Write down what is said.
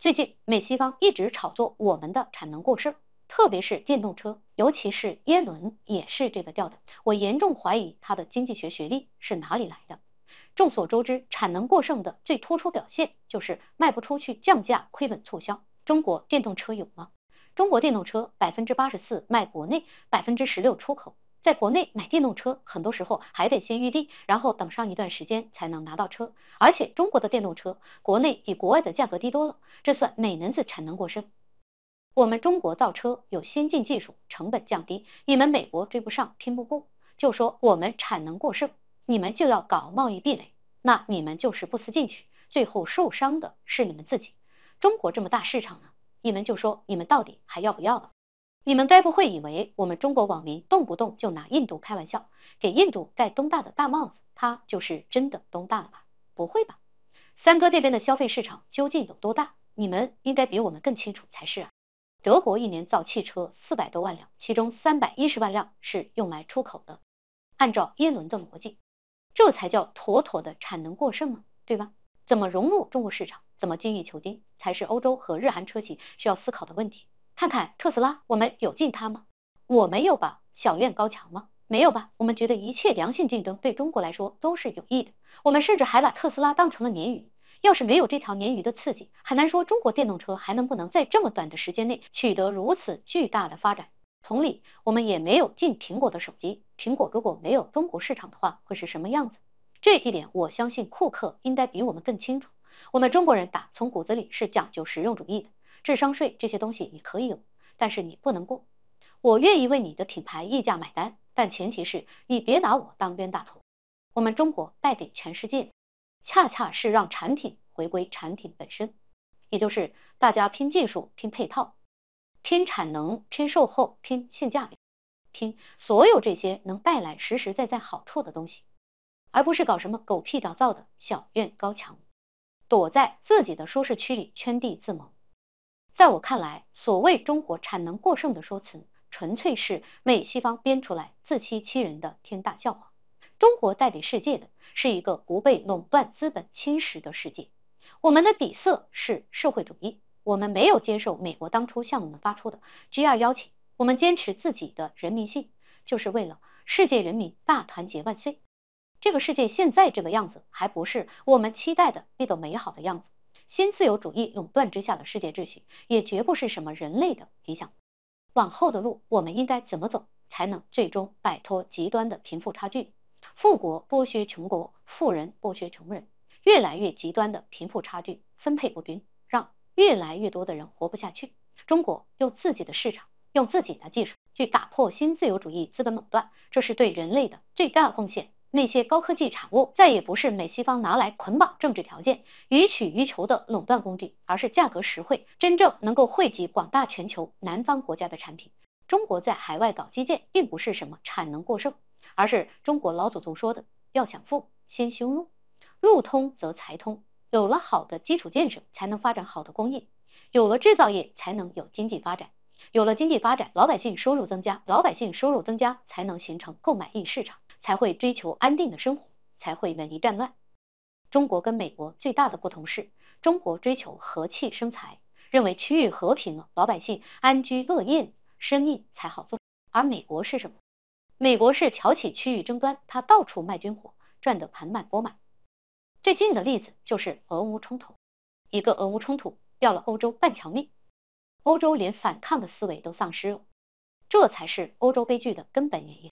最近美西方一直炒作我们的产能过剩，特别是电动车，尤其是耶伦也是这个调的。我严重怀疑他的经济学学历是哪里来的。众所周知，产能过剩的最突出表现就是卖不出去，降价亏本促销。中国电动车有吗？中国电动车百分之八十四卖国内，百分之十六出口。在国内买电动车，很多时候还得先预定，然后等上一段时间才能拿到车。而且中国的电动车，国内比国外的价格低多了，这算哪门子产能过剩？我们中国造车有先进技术，成本降低，你们美国追不上，拼不过，就说我们产能过剩，你们就要搞贸易壁垒，那你们就是不思进取，最后受伤的是你们自己。中国这么大市场呢，你们就说你们到底还要不要了？你们该不会以为我们中国网民动不动就拿印度开玩笑，给印度盖东大的大帽子，他就是真的东大了？吧？不会吧？三哥那边的消费市场究竟有多大？你们应该比我们更清楚才是啊！德国一年造汽车四百多万辆，其中三百一十万辆是用来出口的。按照耶伦的逻辑，这才叫妥妥的产能过剩吗？对吧？怎么融入中国市场？怎么精益求精？才是欧洲和日韩车企需要思考的问题。看看特斯拉，我们有进它吗？我没有吧？小院高墙吗？没有吧？我们觉得一切良性竞争对中国来说都是有益的。我们甚至还把特斯拉当成了鲶鱼。要是没有这条鲶鱼的刺激，很难说中国电动车还能不能在这么短的时间内取得如此巨大的发展。同理，我们也没有进苹果的手机。苹果如果没有中国市场的话，会是什么样子？这一点，我相信库克应该比我们更清楚。我们中国人打从骨子里是讲究实用主义的。智商税这些东西你可以有，但是你不能过。我愿意为你的品牌溢价买单，但前提是你别拿我当冤大头。我们中国带给全世界，恰恰是让产品回归产品本身，也就是大家拼技术、拼配套、拼产能、拼售后、拼性价比、拼所有这些能带来实实在在好处的东西，而不是搞什么狗屁倒灶的小院高墙，躲在自己的舒适区里圈地自萌。在我看来，所谓中国产能过剩的说辞，纯粹是美西方编出来自欺欺人的天大笑话。中国带给世界的是一个不被垄断资本侵蚀的世界。我们的底色是社会主义，我们没有接受美国当初向我们发出的 G2 邀请。我们坚持自己的人民性，就是为了世界人民大团结万岁。这个世界现在这个样子，还不是我们期待的那个美好的样子。新自由主义垄断之下的世界秩序，也绝不是什么人类的理想。往后的路，我们应该怎么走，才能最终摆脱极端的贫富差距？富国剥削穷国，富人剥削穷人，越来越极端的贫富差距，分配不均，让越来越多的人活不下去。中国用自己的市场，用自己的技术去打破新自由主义资本垄断，这是对人类的最大贡献。那些高科技产物再也不是美西方拿来捆绑政治条件、予取予求的垄断工具，而是价格实惠、真正能够惠及广大全球南方国家的产品。中国在海外搞基建，并不是什么产能过剩，而是中国老祖宗说的“要想富，先修路，路通则财通”。有了好的基础建设，才能发展好的工业；有了制造业，才能有经济发展；有了经济发展，老百姓收入增加，老百姓收入增加才能形成购买力市场。才会追求安定的生活，才会远离战乱。中国跟美国最大的不同是，中国追求和气生财，认为区域和平了，老百姓安居乐业，生意才好做。而美国是什么？美国是挑起区域争端，他到处卖军火，赚得盆满钵满。最近的例子就是俄乌冲突，一个俄乌冲突要了欧洲半条命，欧洲连反抗的思维都丧失了，这才是欧洲悲剧的根本原因。